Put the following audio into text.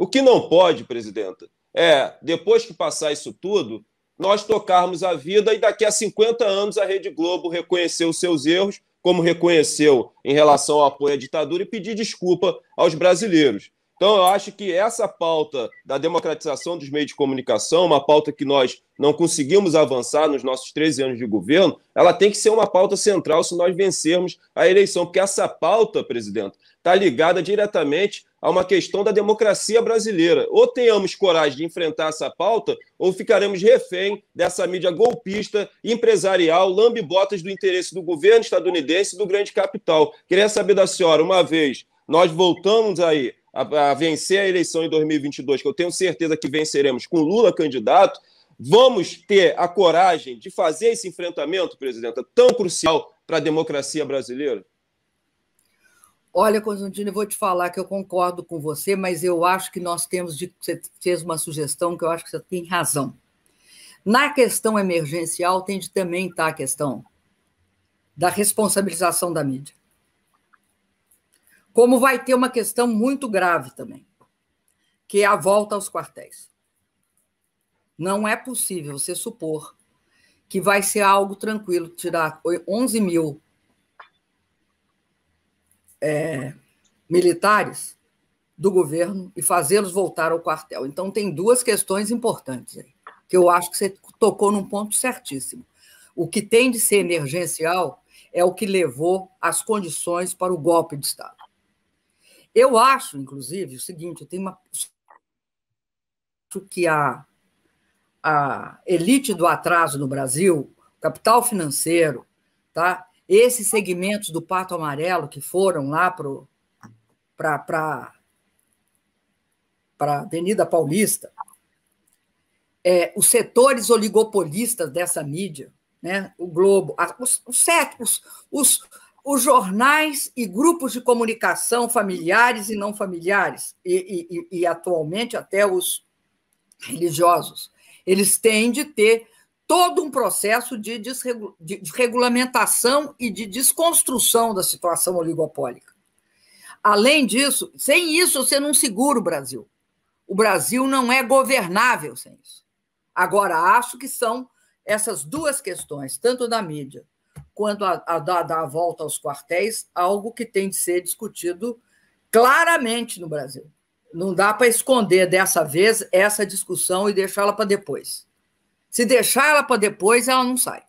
O que não pode, presidenta, é, depois que passar isso tudo, nós tocarmos a vida e daqui a 50 anos a Rede Globo reconhecer os seus erros, como reconheceu em relação ao apoio à ditadura, e pedir desculpa aos brasileiros. Então, eu acho que essa pauta da democratização dos meios de comunicação, uma pauta que nós não conseguimos avançar nos nossos 13 anos de governo, ela tem que ser uma pauta central se nós vencermos a eleição, porque essa pauta, presidente, está ligada diretamente a uma questão da democracia brasileira. Ou tenhamos coragem de enfrentar essa pauta, ou ficaremos refém dessa mídia golpista, empresarial, lambe-botas do interesse do governo estadunidense e do grande capital. Queria saber da senhora, uma vez nós voltamos aí a, a vencer a eleição em 2022, que eu tenho certeza que venceremos com Lula candidato, vamos ter a coragem de fazer esse enfrentamento, presidenta, tão crucial para a democracia brasileira? Olha, Constantino, eu vou te falar que eu concordo com você, mas eu acho que nós temos de. Você fez uma sugestão que eu acho que você tem razão. Na questão emergencial, tem de também estar tá a questão da responsabilização da mídia. Como vai ter uma questão muito grave também, que é a volta aos quartéis. Não é possível você supor que vai ser algo tranquilo tirar 11 mil é, militares do governo e fazê-los voltar ao quartel. Então, tem duas questões importantes aí, que eu acho que você tocou num ponto certíssimo. O que tem de ser emergencial é o que levou as condições para o golpe de Estado. Eu acho, inclusive, o seguinte: eu tenho uma. Acho que a, a elite do atraso no Brasil, capital financeiro, tá? esses segmentos do Pato Amarelo que foram lá para a Avenida Paulista, é, os setores oligopolistas dessa mídia, né? o Globo, a, os, os, os, os os jornais e grupos de comunicação familiares e não familiares, e, e, e atualmente até os religiosos, eles têm de ter todo um processo de, desregul... de regulamentação e de desconstrução da situação oligopólica. Além disso, sem isso você não segura o Brasil. O Brasil não é governável sem isso. Agora, acho que são essas duas questões, tanto da mídia quando a, a dar a volta aos quartéis, algo que tem de ser discutido claramente no Brasil. Não dá para esconder dessa vez essa discussão e deixá-la para depois. Se deixar ela para depois, ela não sai.